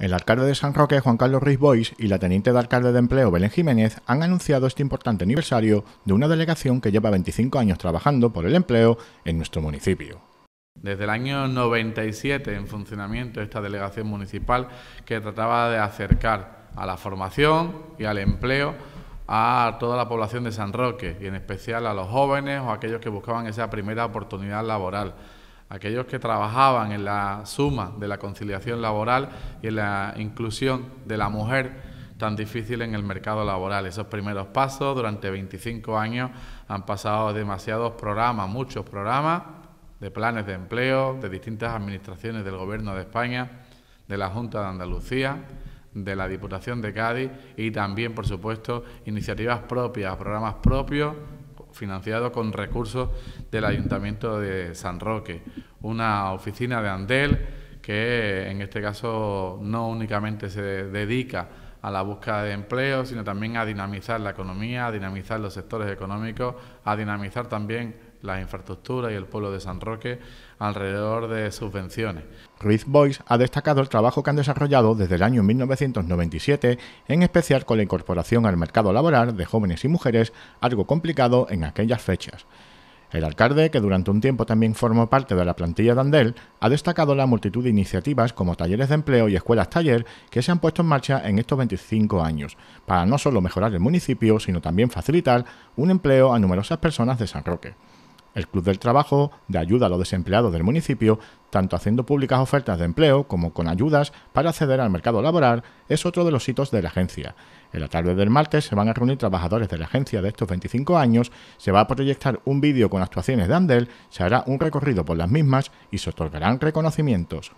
El alcalde de San Roque, Juan Carlos Ruiz Bois, y la teniente de alcalde de empleo, Belén Jiménez, han anunciado este importante aniversario de una delegación que lleva 25 años trabajando por el empleo en nuestro municipio. Desde el año 97 en funcionamiento esta delegación municipal que trataba de acercar a la formación y al empleo a toda la población de San Roque y en especial a los jóvenes o a aquellos que buscaban esa primera oportunidad laboral aquellos que trabajaban en la suma de la conciliación laboral y en la inclusión de la mujer tan difícil en el mercado laboral. Esos primeros pasos durante 25 años han pasado demasiados programas, muchos programas de planes de empleo, de distintas administraciones del Gobierno de España, de la Junta de Andalucía, de la Diputación de Cádiz y también, por supuesto, iniciativas propias, programas propios financiado con recursos del Ayuntamiento de San Roque, una oficina de Andel que en este caso no únicamente se dedica a la búsqueda de empleo, sino también a dinamizar la economía, a dinamizar los sectores económicos, a dinamizar también la infraestructura y el pueblo de San Roque alrededor de subvenciones. Ruiz Boyce ha destacado el trabajo que han desarrollado desde el año 1997, en especial con la incorporación al mercado laboral de jóvenes y mujeres, algo complicado en aquellas fechas. El alcalde, que durante un tiempo también formó parte de la plantilla de Andel, ha destacado la multitud de iniciativas como talleres de empleo y escuelas taller que se han puesto en marcha en estos 25 años, para no solo mejorar el municipio, sino también facilitar un empleo a numerosas personas de San Roque. El Club del Trabajo, de ayuda a los desempleados del municipio, tanto haciendo públicas ofertas de empleo como con ayudas para acceder al mercado laboral, es otro de los hitos de la agencia. En la tarde del martes se van a reunir trabajadores de la agencia de estos 25 años, se va a proyectar un vídeo con actuaciones de Andel, se hará un recorrido por las mismas y se otorgarán reconocimientos.